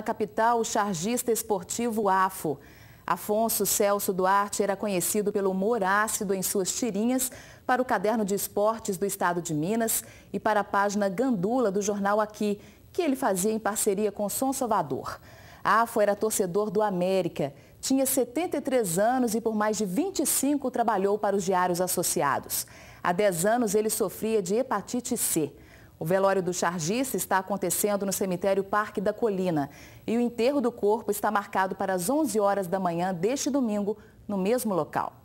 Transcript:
Na capital, o chargista esportivo AFO. Afonso Celso Duarte era conhecido pelo humor ácido em suas tirinhas para o Caderno de Esportes do Estado de Minas e para a página Gandula do jornal Aqui, que ele fazia em parceria com Som Salvador. Afo era torcedor do América, tinha 73 anos e por mais de 25 trabalhou para os diários associados. Há 10 anos ele sofria de hepatite C. O velório do chargista está acontecendo no cemitério Parque da Colina e o enterro do corpo está marcado para as 11 horas da manhã deste domingo no mesmo local.